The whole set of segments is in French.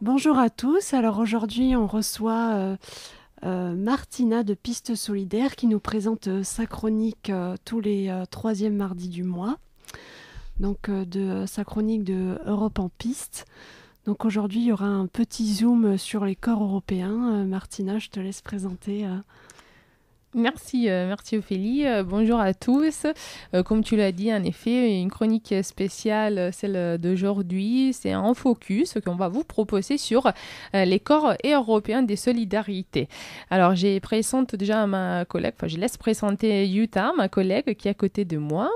Bonjour à tous. Alors aujourd'hui, on reçoit euh, euh, Martina de Piste Solidaire qui nous présente euh, sa chronique tous les troisièmes mardis du mois. Donc de sa chronique de Europe en piste. Donc aujourd'hui, il y aura un petit zoom sur les corps européens. Martina, je te laisse présenter Merci, euh, merci Ophélie. Euh, bonjour à tous. Euh, comme tu l'as dit, en effet, une chronique spéciale, celle d'aujourd'hui, c'est un focus qu'on va vous proposer sur les corps européens des solidarités. Alors, j'ai présente déjà ma collègue, enfin, je laisse présenter Yuta, ma collègue qui est à côté de moi.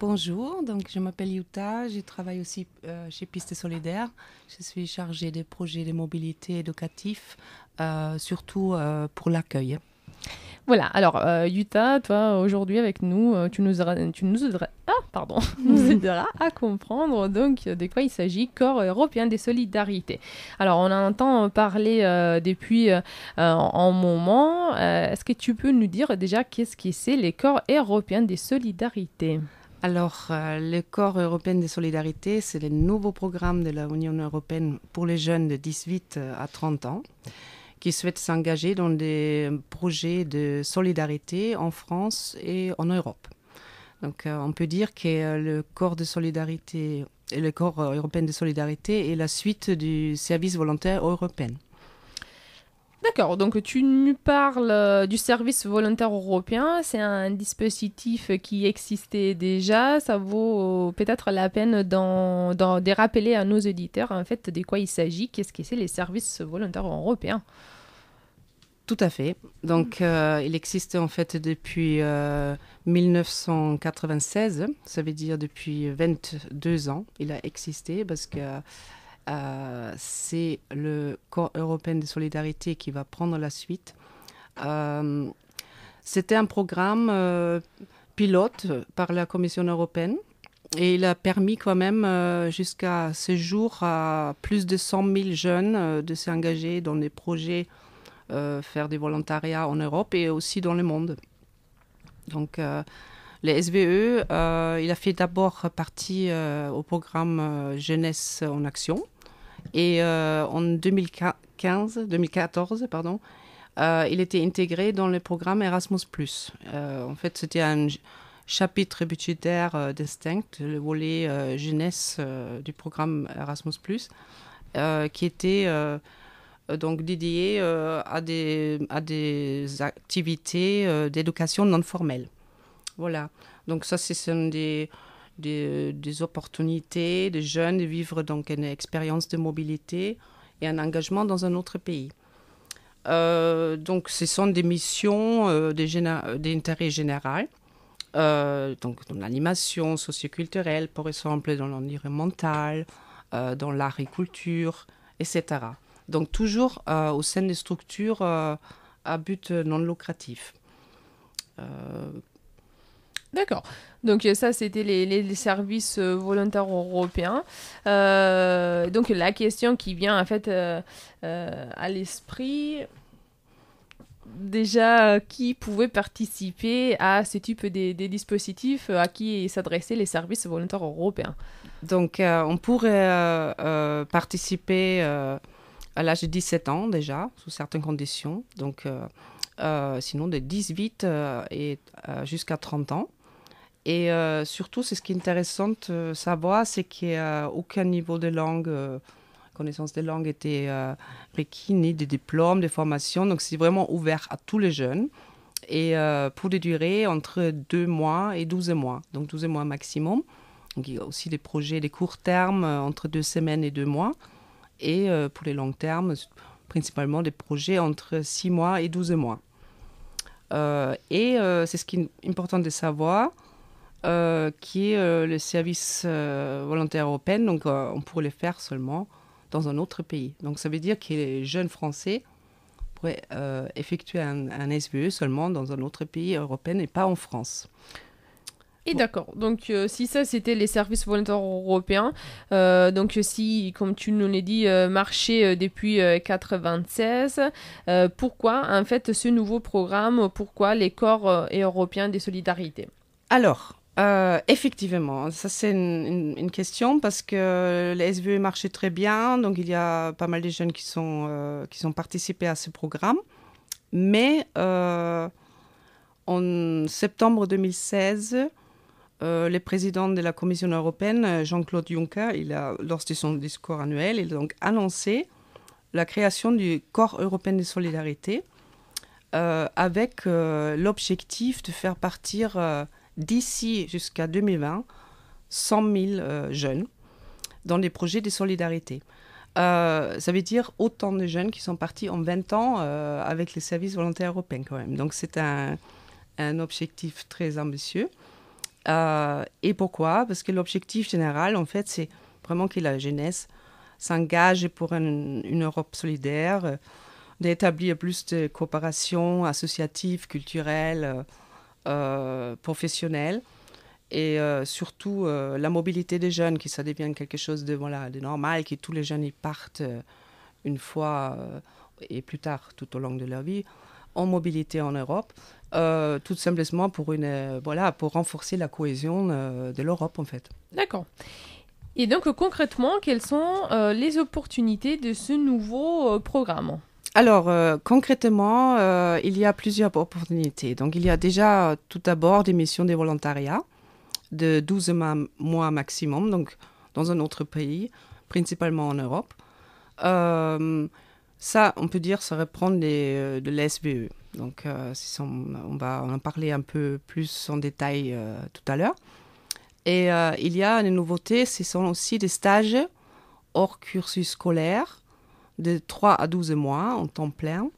Bonjour, donc je m'appelle Yuta, je travaille aussi chez Piste Solidaire. Je suis chargée des projets de mobilité éducatif, surtout pour l'accueil. Voilà, alors euh, Utah, toi, aujourd'hui avec nous, euh, tu nous, tu nous aideras, ah, pardon, nous à comprendre donc euh, de quoi il s'agit, Corps européen des solidarités. Alors, on entend parler depuis un moment. Est-ce que tu peux nous dire déjà qu'est-ce que c'est les corps européens des solidarités alors, le Corps européen des solidarités, c'est le nouveau programme de l'Union européenne pour les jeunes de 18 à 30 ans qui souhaitent s'engager dans des projets de solidarité en France et en Europe. Donc euh, on peut dire que euh, le corps de solidarité, le corps euh, européen de solidarité est la suite du service volontaire européen. D'accord, donc tu nous parles euh, du service volontaire européen, c'est un dispositif qui existait déjà, ça vaut euh, peut-être la peine de rappeler à nos auditeurs en fait de quoi il s'agit, qu'est-ce que c'est les services volontaires européens. Tout à fait, donc mm. euh, il existe en fait depuis 1996, ça veut dire depuis 22 ans, il a existé parce que euh, c'est le Corps européen de solidarité qui va prendre la suite. Euh, c'était un programme euh, pilote par la Commission européenne et il a permis quand même jusqu'à ce jour à plus de 100 000 jeunes de s'engager dans des projets, faire des volontariats en Europe et aussi dans le monde. Donc le SVE, euh, il a fait d'abord partie euh, au programme euh, Jeunesse en Action. Et en 2015, 2014, pardon, il était intégré dans le programme Erasmus. en fait, c'était un chapitre budgétaire distinct, le volet jeunesse du programme Erasmus, qui était donc dédié à, des, à des activités d'éducation non formelle. Voilà. Donc ça, ce sont des, des, opportunités des jeunes de vivre donc une expérience de mobilité et un engagement dans un autre pays. Euh, donc ce sont des missions euh, des d'intérêt général. Euh, donc dans l'animation socioculturelle, par exemple, dans l'environnemental, dans l'agriculture, etc. Donc toujours au sein des structures à but non lucratif. D'accord. Donc euh, ça, c'était les, services euh, volontaires européens. Euh, donc la question qui vient en fait à l'esprit, déjà, qui pouvait participer à ce type de, dispositifs, à qui s'adressaient les services volontaires européens Donc on pourrait participer à l'âge de 17 ans déjà, sous certaines conditions. Donc sinon de 18 et jusqu'à 30 ans. Et euh, surtout, c'est ce qui est intéressant de savoir, c'est qu'aucun aucun niveau de langue, euh, connaissance des langues était euh, requis, ni des diplômes, des formations. Donc, c'est vraiment ouvert à tous les jeunes. Et pour des durées entre 2 mois et 12 mois, donc 12 mois maximum. il y a aussi des projets, des courts termes, entre 2 semaines et 2 mois. Et pour les longs termes, principalement des projets entre 6 mois et 12 mois. et c'est ce qui est important de savoir, euh, qui est euh, le service euh, volontaire européen. Donc, on pourrait le faire seulement dans un autre pays. Donc, ça veut dire que les jeunes Français pourraient effectuer un, SVE seulement dans un autre pays européen et pas en France. Et d'accord. Donc, si ça, c'était les services volontaires européens. donc, si, comme tu nous l'as dit, marché depuis 1996, pourquoi, en fait, ce nouveau programme Pourquoi les corps européens des solidarités Alors, euh, effectivement, ça c'est une, question parce que les SVE marchait très bien, donc il y a pas mal de jeunes qui sont euh, qui ont participé à ce programme. Mais euh, en septembre 2016, le président de la Commission européenne, Jean-Claude Juncker, il a, lors de son discours annuel, il a donc annoncé la création du Corps européen de solidarité avec l'objectif de faire partir d'ici jusqu'à 2020 100 000 jeunes dans des projets de solidarité. Euh, ça veut dire autant de jeunes qui sont partis en 20 ans euh, avec les services volontaires européens quand même. Donc c'est un, un, objectif très ambitieux. Euh, et pourquoi Parce que l'objectif général, en fait, c'est vraiment que la jeunesse s'engage pour une Europe solidaire, d'établir plus de coopération associative, culturelle euh, professionnelle et euh, surtout euh, la mobilité des jeunes, qui ça devient quelque chose de, voilà, de normal, que tous les jeunes y partent une fois et plus tard tout au long de leur vie en mobilité en Europe, tout simplement pour, une, voilà, pour renforcer la cohésion de l'Europe en fait. D'accord. Et donc concrètement, quelles sont les opportunités de ce nouveau programme alors, euh, concrètement, euh, il y a plusieurs opportunités. Donc, il y a déjà euh, tout d'abord des missions de volontariat de 12 mois maximum, donc dans un autre pays, principalement en Europe. ça, on peut dire, ça reprend les de l'SBE. Donc, on, on, va en parler un peu plus en détail tout à l'heure. Et il y a une nouveauté, ce sont aussi des stages hors cursus scolaire de 3 à 12 mois en temps plein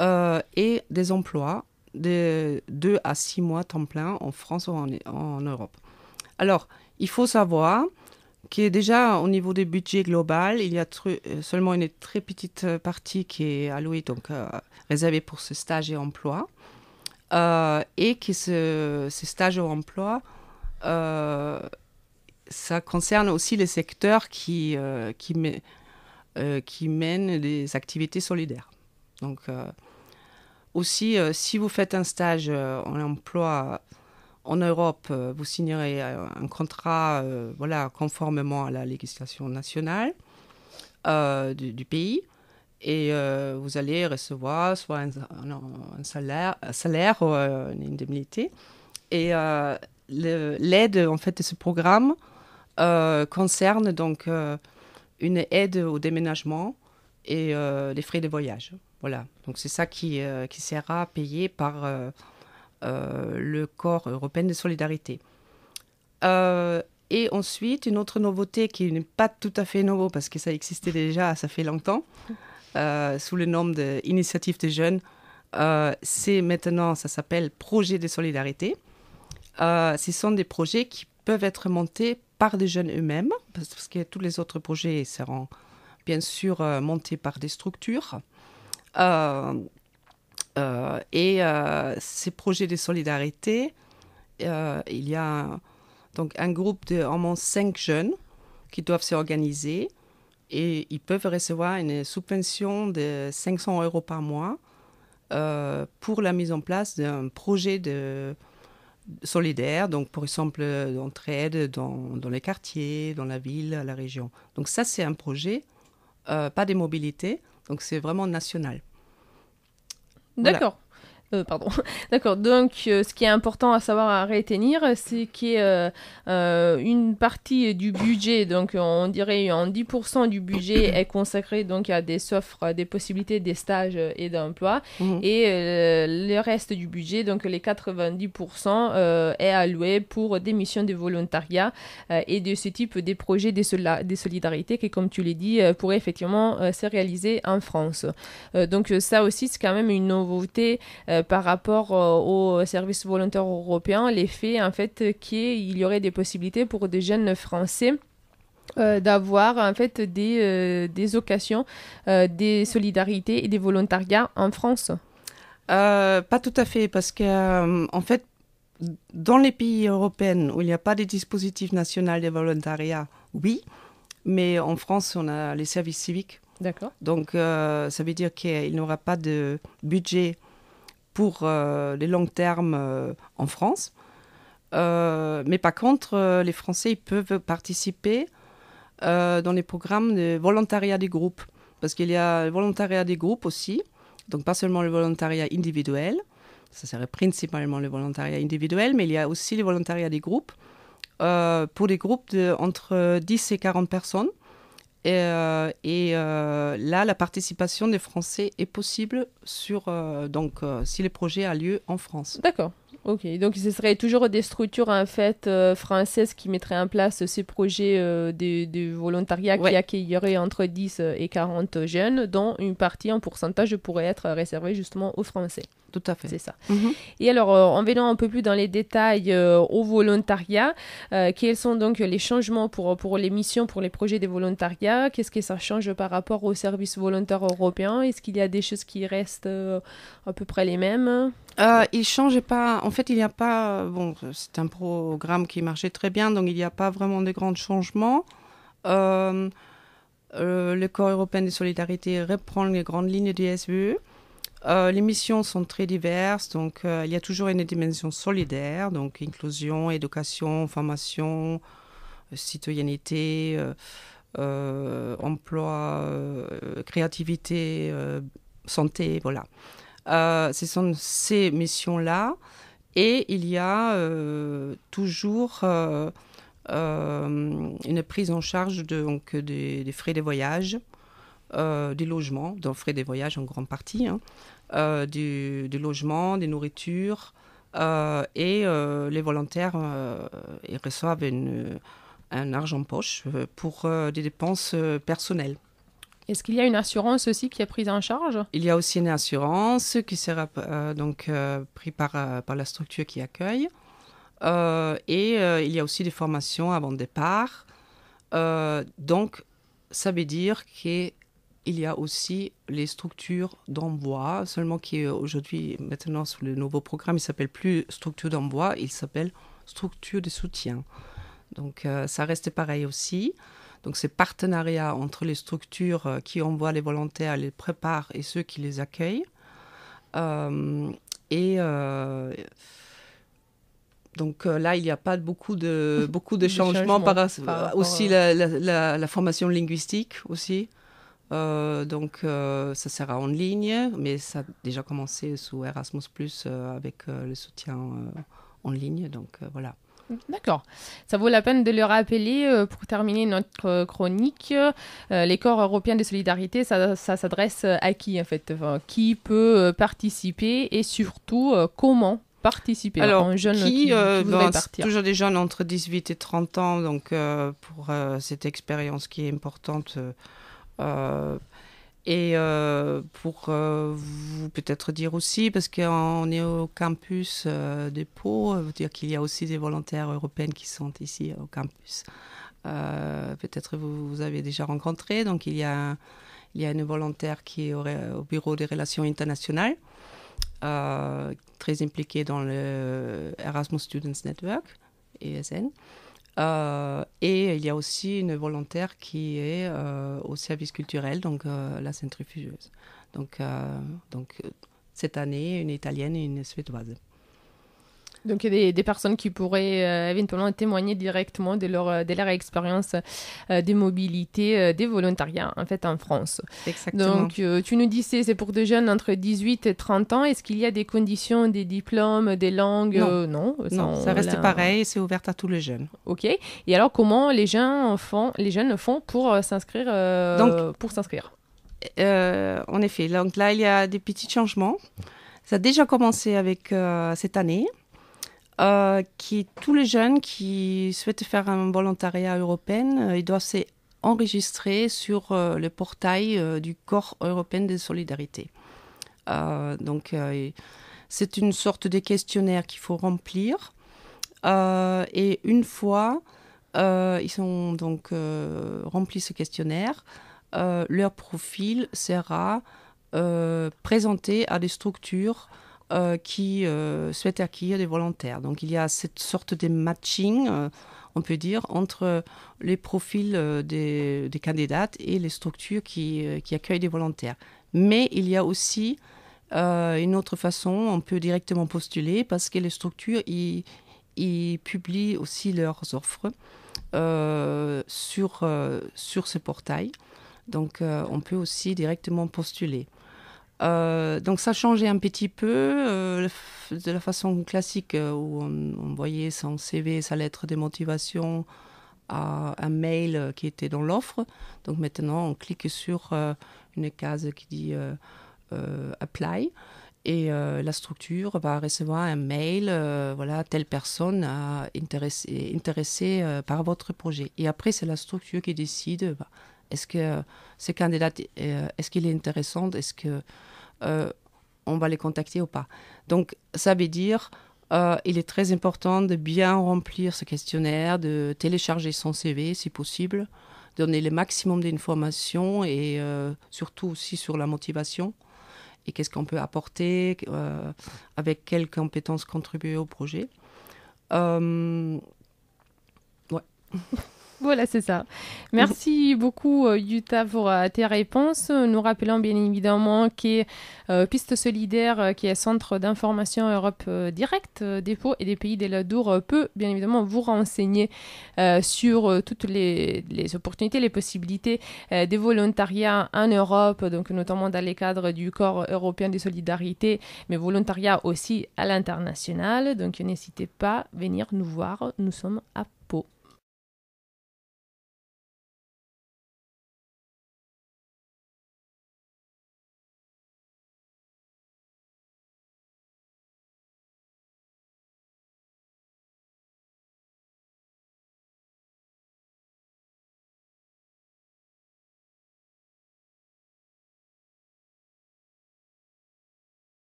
euh, et des emplois de 2 à 6 mois temps plein en France ou en, Europe. Alors, il faut savoir que déjà au niveau des budgets global, il y a euh, seulement une très petite euh, partie qui est allouée, donc réservée pour ce stage et emploi. et que ce, stage et emploi, ça concerne aussi les secteurs qui, qui, euh, qui mènent des activités solidaires. Donc, euh, aussi, euh, si vous faites un stage en emploi en Europe, vous signerez un contrat voilà, conformément à la législation nationale du, pays et vous allez recevoir soit un, salaire, salaire ou une indemnité. Et l'aide en fait de ce programme concerne donc une aide au déménagement et euh, les frais de voyage. Voilà, donc c'est ça qui, euh, qui sera payé par euh, le Corps européen de solidarité. et ensuite, une autre nouveauté qui n'est pas tout à fait nouveau parce que ça existait déjà, ça fait longtemps, sous le nom d'Initiative de, des jeunes, c'est maintenant, ça s'appelle Projet de solidarité. ce sont des projets qui peuvent être montés par des jeunes eux-mêmes, parce que tous les autres projets seront bien sûr euh, montés par des structures. Euh, euh, et ces projets de solidarité, il y a donc un groupe de au moins cinq jeunes qui doivent s'organiser et ils peuvent recevoir une subvention de 500 euros par mois pour la mise en place d'un projet de solidaire, donc pour exemple d'entraide euh, dans, dans les quartiers, dans la ville, à la région. Donc ça, c'est un projet, euh, pas des mobilités, donc c'est vraiment national. D'accord. Euh, pardon. D'accord. Donc, euh, ce qui est important à savoir à retenir, c'est qu'une euh, partie du budget, donc on dirait en 10% du budget est consacrée donc à des offres, des possibilités, des stages et d'emploi. Mmh. et le reste du budget, donc les 90%, est alloué pour des missions de volontariat et de ce type des projets de, projet de solidarité qui, comme tu l'as dit, pourraient effectivement se réaliser en France. donc ça aussi, c'est quand même une nouveauté euh, par rapport euh, au service volontaire européen, l'effet en fait qu'il y aurait des possibilités pour des jeunes Français euh, d'avoir en fait des, occasions, des solidarités et des volontariat en France Pas tout à fait, parce que en fait, dans les pays européens où il n'y a pas de dispositif national de volontariat, oui, mais en France, on a les services civiques. D'accord. Donc, ça veut dire qu'il n'y aura pas de budget pour euh, les longs termes euh, en France. Euh, mais par contre, les Français ils peuvent participer dans les programmes de volontariat des groupes, parce qu'il y a le volontariat des groupes aussi, donc pas seulement le volontariat individuel, ça serait principalement le volontariat individuel, mais il y a aussi le volontariat des groupes, pour des groupes de, entre 10 et 40 personnes. Et, euh, euh, là, la participation des Français est possible sur, euh, donc, si le projet a lieu en France. D'accord. Ok, donc ce serait toujours des structures en fait euh, françaises qui mettraient en place ces projets euh, de, volontariat qui accueilleraient entre 10 et 40 jeunes, dont une partie en pourcentage pourrait être réservée justement aux Français. Tout à fait. C'est ça. Mhm. Et alors, euh, en venant un peu plus dans les détails au volontariat, quels sont donc les changements pour, pour les missions, pour les projets des volontariat Qu'est-ce que ça change par rapport aux services volontaires européen Est-ce qu'il y a des choses qui restent à peu près les mêmes euh, il change pas. En fait, il n'y a pas. Euh, bon, c'est un programme qui marchait très bien, donc il n'y a pas vraiment de grands changements. Euh, euh, le Corps européen de solidarité reprend les grandes lignes du SVE. les missions sont très diverses, donc il y a toujours une dimension solidaire, donc inclusion, éducation, formation, citoyenneté, emploi, créativité, santé, voilà. Euh, ce sont ces missions-là. Et il y a euh, toujours euh, une prise en charge des, frais de voyage. Euh, des logements, donc frais de voyage en grande partie, hein, euh, du, logement, des nourritures, et les volontaires ils reçoivent un argent poche pour des dépenses personnelles. Est-ce qu'il y a une assurance aussi qui est prise en charge Il y a aussi une assurance qui sera euh, donc euh, prise euh, par, la structure qui accueille. et il y a aussi des formations avant le départ. donc, ça veut dire qu'il y a aussi les structures d'envoi, seulement qui aujourd'hui, maintenant, sous le nouveau programme, il s'appelle plus structure d'envoi, il s'appelle structure de soutien. Donc, ça reste pareil aussi. Donc c'est partenariat entre les structures euh, qui envoient les volontaires, les préparent et ceux qui les accueillent. Euh, et euh, donc là, il n'y a pas beaucoup de, beaucoup de changements. par, aussi la, formation linguistique aussi. donc, ça sera en ligne, mais ça a déjà commencé sous Erasmus, avec le soutien en ligne. Donc, voilà. D'accord. Ça vaut la peine de le rappeler euh, pour terminer notre euh, chronique. Euh, les corps européens de solidarité, ça, s'adresse à qui en fait Qui peut participer et surtout comment participer Alors, un jeune qui, qui ben, toujours des jeunes entre 18 et 30 ans, donc pour cette expérience qui est importante et euh, pour euh, vous peut-être dire aussi, parce qu'on est au campus euh, des Pau, euh, dire qu'il y a aussi des volontaires européennes qui sont ici au campus. peut-être vous, vous, avez déjà rencontré. Donc il y a, il y a une volontaire qui est au, au bureau des relations internationales, très impliquée dans le Erasmus Students Network, ESN. Euh, et il y a aussi une volontaire qui est euh, au service culturel, donc euh, la centrifugeuse. Donc, donc cette année, une italienne et une suédoise. Donc, il y a des, personnes qui pourraient euh, éventuellement témoigner directement de leur, de leur expérience euh, de des mobilités, euh, des volontariats, en fait, en France. Exactement. Donc, tu nous disais, c'est pour des jeunes entre 18 et 30 ans. Est-ce qu'il y a des conditions, des diplômes, des langues Non, non, ça, reste pareil, c'est ouvert à tous les jeunes. OK. Et alors, comment les, jeunes font, les jeunes font pour s'inscrire pour s'inscrire En effet, donc là, il y a des petits changements. Ça a déjà commencé avec cette année. Euh, qui tous les jeunes qui souhaitent faire un volontariat européen, euh, ils doivent s'enregistrer sur euh, le portail du Corps européen de solidarité. donc, c'est une sorte de questionnaire qu'il faut remplir. et une fois ils ont donc rempli ce questionnaire. leur profil sera présenté à des structures euh, qui euh, souhaitent accueillir des volontaires. Donc il y a cette sorte de matching, euh, on peut dire, entre les profils des, des, candidates et les structures qui, qui, accueillent des volontaires. Mais il y a aussi une autre façon, on peut directement postuler parce que les structures y, publient aussi leurs offres sur, sur ce portail. Donc on peut aussi directement postuler. Euh, donc ça changeait un petit peu euh, de la façon classique euh, où on, envoyait voyait son CV, sa lettre de motivation à un mail qui était dans l'offre. Donc maintenant, on clique sur une case qui dit apply et la structure va recevoir un mail. voilà, telle personne est intéressée, par votre projet. Et après, c'est la structure qui décide. Bah, est-ce que euh, ce candidat, euh, est-ce qu'il est intéressant Est-ce que euh, on va les contacter ou pas Donc, ça veut dire euh, il est très important de bien remplir ce questionnaire, de télécharger son CV si possible, donner le maximum d'informations et surtout aussi sur la motivation et qu'est-ce qu'on peut apporter, avec quelles compétences contribuer au projet. ouais. Voilà, c'est ça. Merci beaucoup, euh, Yuta, pour euh, tes réponses. Nous rappelons bien évidemment que euh, Piste Solidaire, qui est centre d'information Europe directe, dépôt et des pays de la Dour, peut bien évidemment vous renseigner sur toutes les, opportunités, les possibilités des volontariats en Europe, donc notamment dans les cadres du Corps européen de solidarité, mais volontariat aussi à l'international. Donc n'hésitez pas à venir nous voir. Nous sommes à